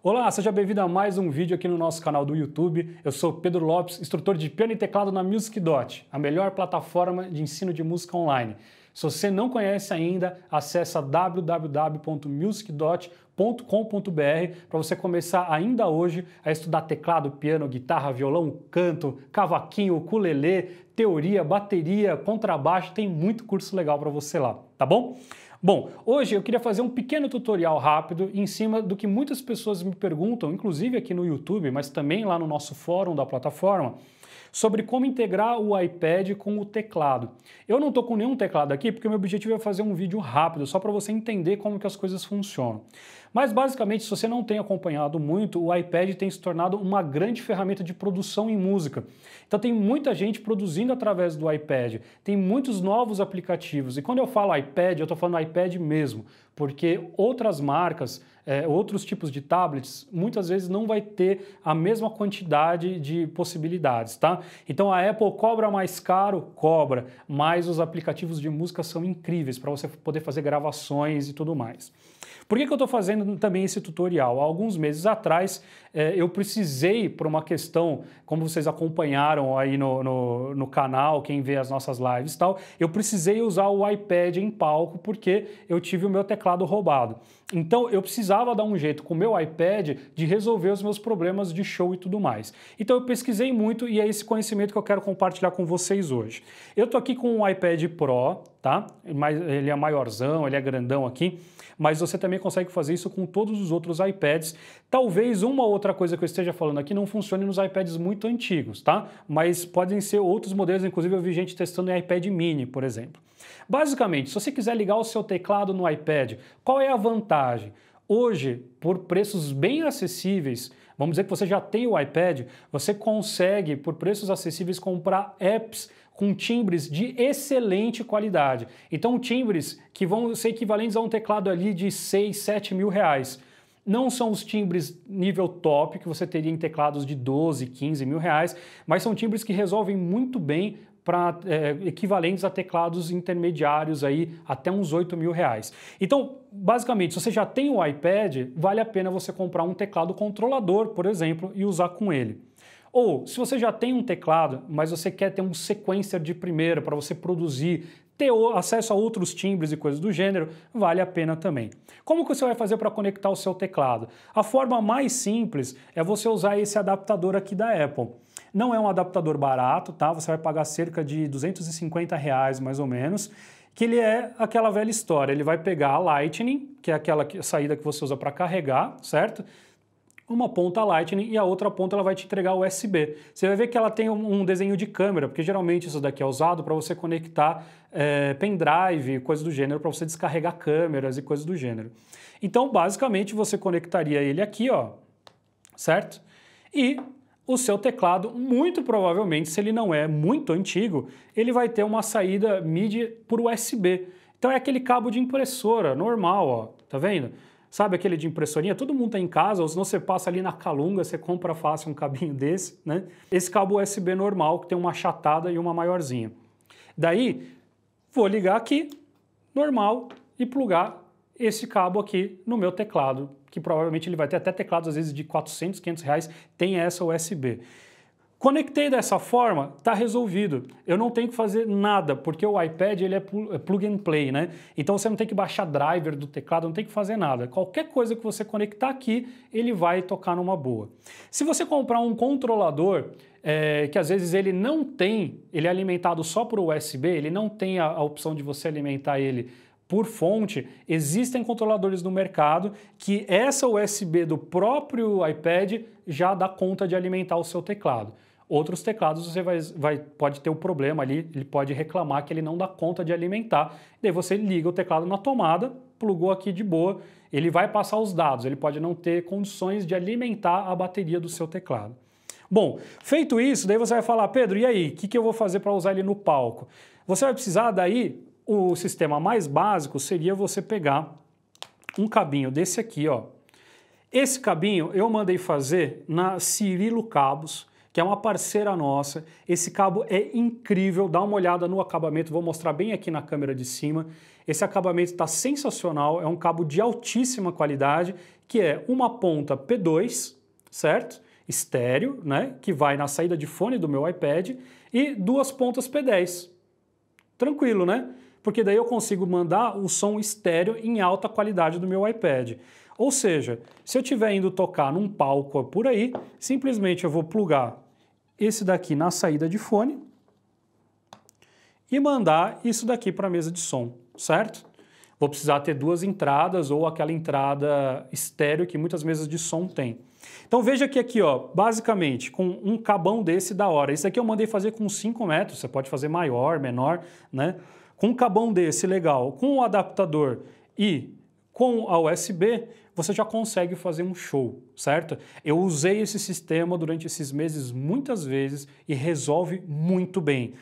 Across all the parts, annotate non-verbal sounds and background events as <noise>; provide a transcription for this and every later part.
Olá, seja bem-vindo a mais um vídeo aqui no nosso canal do YouTube. Eu sou Pedro Lopes, instrutor de piano e teclado na Music Dot, a melhor plataforma de ensino de música online. Se você não conhece ainda, acessa www.music.com.br para você começar ainda hoje a estudar teclado, piano, guitarra, violão, canto, cavaquinho, ukulele, teoria, bateria, contrabaixo, tem muito curso legal para você lá, tá bom? Bom, hoje eu queria fazer um pequeno tutorial rápido em cima do que muitas pessoas me perguntam, inclusive aqui no YouTube, mas também lá no nosso fórum da plataforma, sobre como integrar o iPad com o teclado. Eu não estou com nenhum teclado aqui porque o meu objetivo é fazer um vídeo rápido, só para você entender como que as coisas funcionam. Mas basicamente, se você não tem acompanhado muito, o iPad tem se tornado uma grande ferramenta de produção em música. Então tem muita gente produzindo através do iPad, tem muitos novos aplicativos. E quando eu falo iPad, eu estou falando iPad mesmo, porque outras marcas, é, outros tipos de tablets, muitas vezes não vai ter a mesma quantidade de possibilidades, tá? Então a Apple cobra mais caro, cobra, mas os aplicativos de música são incríveis para você poder fazer gravações e tudo mais. Por que, que eu estou fazendo também esse tutorial. Há alguns meses atrás, é, eu precisei, por uma questão, como vocês acompanharam aí no, no, no canal, quem vê as nossas lives e tal, eu precisei usar o iPad em palco porque eu tive o meu teclado roubado. Então, eu precisava dar um jeito com o meu iPad de resolver os meus problemas de show e tudo mais. Então, eu pesquisei muito e é esse conhecimento que eu quero compartilhar com vocês hoje. Eu estou aqui com o iPad Pro, tá? Ele é, é maiorzão, ele é grandão aqui mas você também consegue fazer isso com todos os outros iPads. Talvez uma outra coisa que eu esteja falando aqui não funcione nos iPads muito antigos, tá? Mas podem ser outros modelos, inclusive eu vi gente testando em iPad mini, por exemplo. Basicamente, se você quiser ligar o seu teclado no iPad, qual é a vantagem? Hoje, por preços bem acessíveis, Vamos dizer que você já tem o iPad, você consegue, por preços acessíveis, comprar apps com timbres de excelente qualidade. Então, timbres que vão ser equivalentes a um teclado ali de 6, 7 mil reais não são os timbres nível top que você teria em teclados de 12, 15 mil reais, mas são timbres que resolvem muito bem para é, equivalentes a teclados intermediários aí até uns 8 mil reais. Então, basicamente, se você já tem o iPad, vale a pena você comprar um teclado controlador, por exemplo, e usar com ele. Ou, se você já tem um teclado, mas você quer ter um sequencer de primeira para você produzir, ter acesso a outros timbres e coisas do gênero, vale a pena também. Como que você vai fazer para conectar o seu teclado? A forma mais simples é você usar esse adaptador aqui da Apple. Não é um adaptador barato, tá? Você vai pagar cerca de 250 reais, mais ou menos que ele é aquela velha história. Ele vai pegar a Lightning, que é aquela saída que você usa para carregar, certo? Uma ponta Lightning e a outra ponta ela vai te entregar USB. Você vai ver que ela tem um desenho de câmera, porque geralmente isso daqui é usado para você conectar é, pendrive, coisas do gênero, para você descarregar câmeras e coisas do gênero. Então, basicamente, você conectaria ele aqui, ó, certo? E o seu teclado, muito provavelmente, se ele não é muito antigo, ele vai ter uma saída MIDI por USB. Então é aquele cabo de impressora normal, ó, tá vendo? Sabe aquele de impressorinha? Todo mundo tem tá em casa, ou senão você passa ali na Calunga, você compra fácil um cabinho <laughs> desse, né? Esse cabo USB normal, que tem uma achatada e uma maiorzinha. Daí, vou ligar aqui, normal, e plugar esse cabo aqui no meu teclado, que provavelmente ele vai ter até teclados às vezes de 400, 500 reais, tem essa USB. Conectei dessa forma, está resolvido. Eu não tenho que fazer nada, porque o iPad ele é, é plug and play, né? Então você não tem que baixar driver do teclado, não tem que fazer nada. Qualquer coisa que você conectar aqui, ele vai tocar numa boa. Se você comprar um controlador, é, que às vezes ele não tem, ele é alimentado só por USB, ele não tem a, a opção de você alimentar ele por fonte, existem controladores no mercado que essa USB do próprio iPad já dá conta de alimentar o seu teclado. Outros teclados você vai, vai, pode ter o um problema ali, ele pode reclamar que ele não dá conta de alimentar. Daí você liga o teclado na tomada, plugou aqui de boa, ele vai passar os dados, ele pode não ter condições de alimentar a bateria do seu teclado. Bom, feito isso, daí você vai falar, Pedro, e aí, o que, que eu vou fazer para usar ele no palco? Você vai precisar daí o sistema mais básico seria você pegar um cabinho desse aqui, ó. Esse cabinho eu mandei fazer na Cirilo Cabos, que é uma parceira nossa. Esse cabo é incrível, dá uma olhada no acabamento, vou mostrar bem aqui na câmera de cima. Esse acabamento está sensacional, é um cabo de altíssima qualidade, que é uma ponta P2, certo? Estéreo, né? Que vai na saída de fone do meu iPad, e duas pontas P10. Tranquilo, né? porque daí eu consigo mandar o som estéreo em alta qualidade do meu iPad. Ou seja, se eu estiver indo tocar num palco por aí, simplesmente eu vou plugar esse daqui na saída de fone e mandar isso daqui para a mesa de som, certo? Vou precisar ter duas entradas ou aquela entrada estéreo que muitas mesas de som têm. Então veja que aqui, ó, basicamente, com um cabão desse da hora. Isso aqui eu mandei fazer com 5 metros, você pode fazer maior, menor, né? Com um cabão desse legal, com um adaptador e com a USB, você já consegue fazer um show, certo? Eu usei esse sistema durante esses meses muitas vezes e resolve muito bem.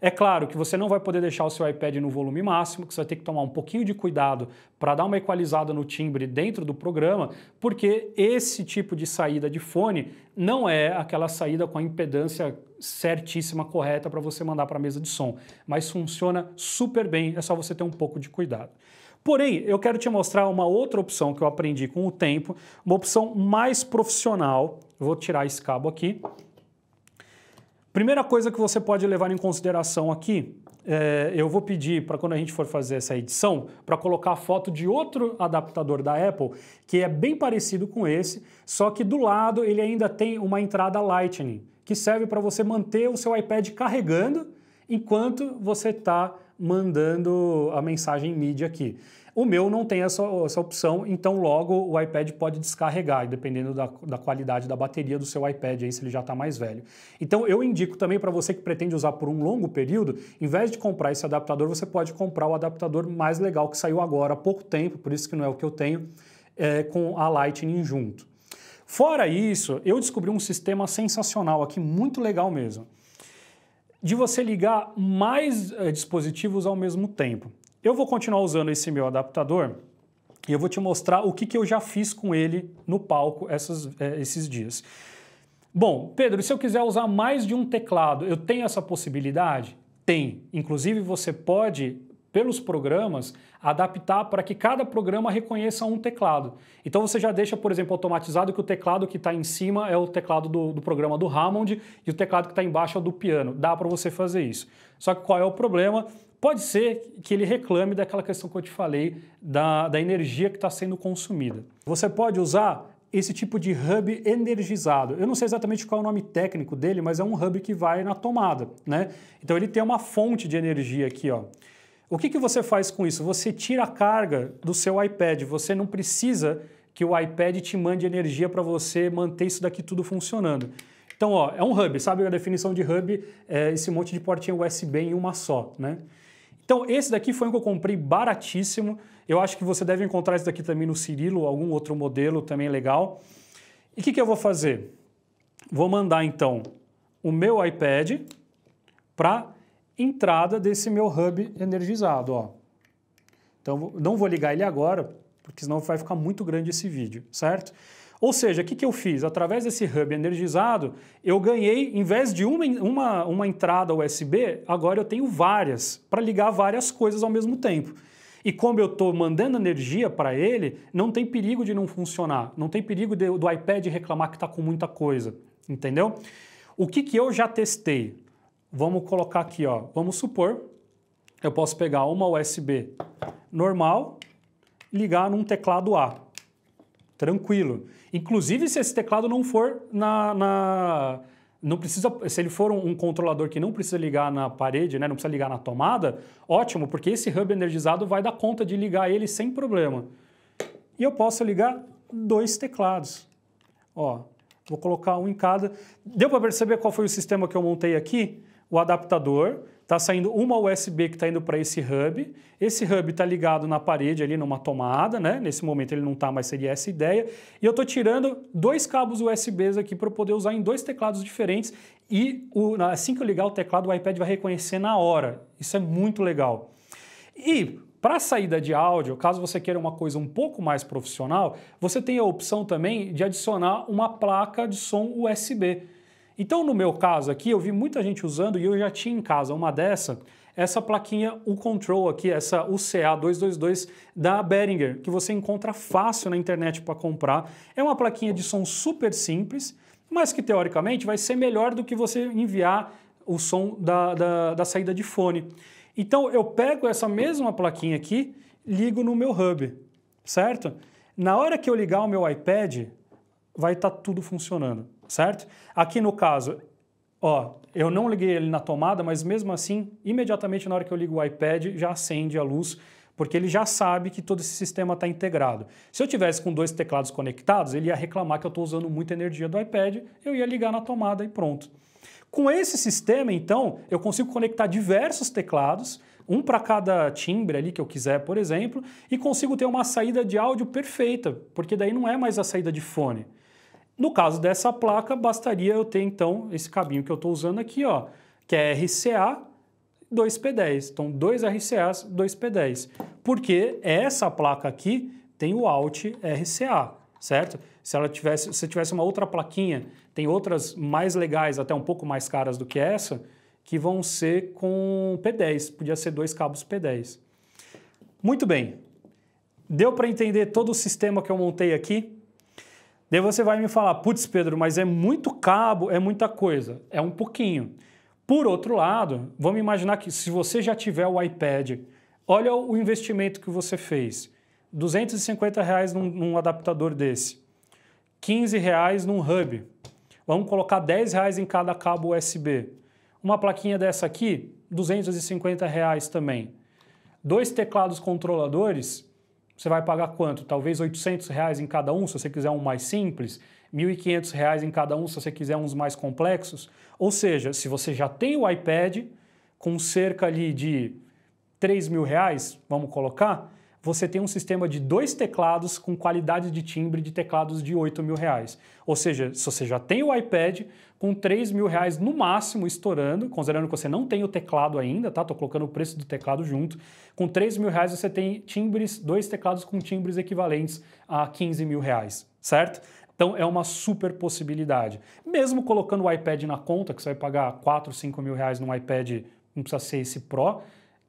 É claro que você não vai poder deixar o seu iPad no volume máximo, que você vai ter que tomar um pouquinho de cuidado para dar uma equalizada no timbre dentro do programa, porque esse tipo de saída de fone não é aquela saída com a impedância certíssima, correta para você mandar para a mesa de som, mas funciona super bem, é só você ter um pouco de cuidado. Porém, eu quero te mostrar uma outra opção que eu aprendi com o tempo, uma opção mais profissional. Vou tirar esse cabo aqui Primeira coisa que você pode levar em consideração aqui, é, eu vou pedir para quando a gente for fazer essa edição, para colocar a foto de outro adaptador da Apple, que é bem parecido com esse, só que do lado ele ainda tem uma entrada Lightning, que serve para você manter o seu iPad carregando enquanto você está mandando a mensagem mídia aqui. O meu não tem essa, essa opção, então logo o iPad pode descarregar, dependendo da, da qualidade da bateria do seu iPad, aí, se ele já está mais velho. Então eu indico também para você que pretende usar por um longo período, em vez de comprar esse adaptador, você pode comprar o adaptador mais legal que saiu agora há pouco tempo, por isso que não é o que eu tenho, é, com a Lightning junto. Fora isso, eu descobri um sistema sensacional aqui, muito legal mesmo de você ligar mais eh, dispositivos ao mesmo tempo. Eu vou continuar usando esse meu adaptador e eu vou te mostrar o que, que eu já fiz com ele no palco essas, é, esses dias. Bom, Pedro, se eu quiser usar mais de um teclado, eu tenho essa possibilidade? Tem. Inclusive, você pode, pelos programas, adaptar para que cada programa reconheça um teclado. Então, você já deixa, por exemplo, automatizado que o teclado que está em cima é o teclado do, do programa do Hammond e o teclado que está embaixo é o do piano. Dá para você fazer isso. Só que qual é o problema? Pode ser que ele reclame daquela questão que eu te falei, da, da energia que está sendo consumida. Você pode usar esse tipo de hub energizado. Eu não sei exatamente qual é o nome técnico dele, mas é um hub que vai na tomada, né? Então ele tem uma fonte de energia aqui, ó. O que, que você faz com isso? Você tira a carga do seu iPad, você não precisa que o iPad te mande energia para você manter isso daqui tudo funcionando. Então, ó, é um hub, sabe a definição de hub? É esse monte de portinha USB em uma só, né? Então, esse daqui foi um que eu comprei baratíssimo. Eu acho que você deve encontrar esse daqui também no Cirilo, algum outro modelo também legal. E o que, que eu vou fazer? Vou mandar então o meu iPad para entrada desse meu hub energizado. Ó. Então, não vou ligar ele agora, porque senão vai ficar muito grande esse vídeo, certo? Ou seja, o que, que eu fiz? Através desse hub energizado, eu ganhei, em vez de uma, uma, uma entrada USB, agora eu tenho várias, para ligar várias coisas ao mesmo tempo. E como eu estou mandando energia para ele, não tem perigo de não funcionar, não tem perigo de, do iPad reclamar que está com muita coisa, entendeu? O que, que eu já testei? Vamos colocar aqui, ó. vamos supor, eu posso pegar uma USB normal, ligar num teclado A tranquilo. Inclusive, se esse teclado não for na, na não precisa, se ele for um, controlador que não precisa ligar na parede, né, não precisa ligar na tomada, ótimo, porque esse hub energizado vai dar conta de ligar ele sem problema. E eu posso ligar dois teclados. Ó, vou colocar um em cada. Deu para perceber qual foi o sistema que eu montei aqui? O adaptador, Está saindo uma USB que está indo para esse hub. Esse hub está ligado na parede ali, numa tomada, né? Nesse momento ele não está, mas seria essa ideia. E eu estou tirando dois cabos USBs aqui para poder usar em dois teclados diferentes. E o, assim que eu ligar o teclado, o iPad vai reconhecer na hora. Isso é muito legal. E para saída de áudio, caso você queira uma coisa um pouco mais profissional, você tem a opção também de adicionar uma placa de som USB. Então, no meu caso aqui, eu vi muita gente usando e eu já tinha em casa uma dessa, essa plaquinha o control aqui, essa UCA 222 da Behringer, que você encontra fácil na internet para comprar. É uma plaquinha de som super simples, mas que teoricamente vai ser melhor do que você enviar o som da, da, da saída de fone. Então, eu pego essa mesma plaquinha aqui, ligo no meu hub, certo? Na hora que eu ligar o meu iPad, vai estar tá tudo funcionando certo? Aqui no caso, ó, eu não liguei ele na tomada, mas mesmo assim, imediatamente na hora que eu ligo o iPad, já acende a luz, porque ele já sabe que todo esse sistema está integrado. Se eu tivesse com dois teclados conectados, ele ia reclamar que eu estou usando muita energia do iPad, eu ia ligar na tomada e pronto. Com esse sistema, então, eu consigo conectar diversos teclados, um para cada timbre ali que eu quiser, por exemplo, e consigo ter uma saída de áudio perfeita, porque daí não é mais a saída de fone. No caso dessa placa, bastaria eu ter então esse cabinho que eu estou usando aqui, ó, que é RCA 2P10. Então, 2 RCAs, 2P10. Porque essa placa aqui tem o Alt RCA, certo? Se ela tivesse, se tivesse uma outra plaquinha, tem outras mais legais, até um pouco mais caras do que essa, que vão ser com P10, podia ser dois cabos P10. Muito bem. Deu para entender todo o sistema que eu montei aqui? Daí você vai me falar, putz, Pedro, mas é muito cabo, é muita coisa. É um pouquinho. Por outro lado, vamos imaginar que se você já tiver o iPad, olha o investimento que você fez. 250 reais num, num adaptador desse. 15 reais num hub. Vamos colocar 10 reais em cada cabo USB. Uma plaquinha dessa aqui, 250 reais também. Dois teclados controladores, você vai pagar quanto? Talvez 800 reais em cada um, se você quiser um mais simples, 1.500 reais em cada um, se você quiser uns mais complexos. Ou seja, se você já tem o iPad com cerca ali de 3 mil reais, vamos colocar, você tem um sistema de dois teclados com qualidade de timbre de teclados de 8 mil reais. Ou seja, se você já tem o iPad, com 3 mil reais no máximo estourando, considerando que você não tem o teclado ainda, tá? Tô colocando o preço do teclado junto. Com 3 mil reais você tem timbres, dois teclados com timbres equivalentes a 15 mil reais, certo? Então é uma super possibilidade. Mesmo colocando o iPad na conta, que você vai pagar 4, 5 mil reais num iPad, não precisa ser esse Pro,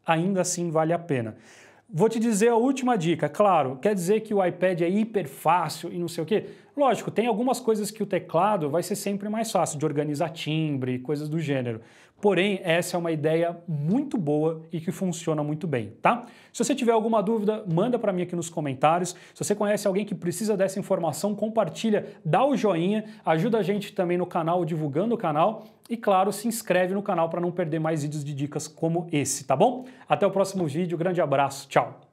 ainda assim vale a pena. Vou te dizer a última dica. Claro, quer dizer que o iPad é hiper fácil e não sei o quê? Lógico, tem algumas coisas que o teclado vai ser sempre mais fácil de organizar timbre, coisas do gênero. Porém, essa é uma ideia muito boa e que funciona muito bem, tá? Se você tiver alguma dúvida, manda para mim aqui nos comentários. Se você conhece alguém que precisa dessa informação, compartilha, dá o joinha, ajuda a gente também no canal, divulgando o canal e, claro, se inscreve no canal para não perder mais vídeos de dicas como esse, tá bom? Até o próximo vídeo, grande abraço, tchau!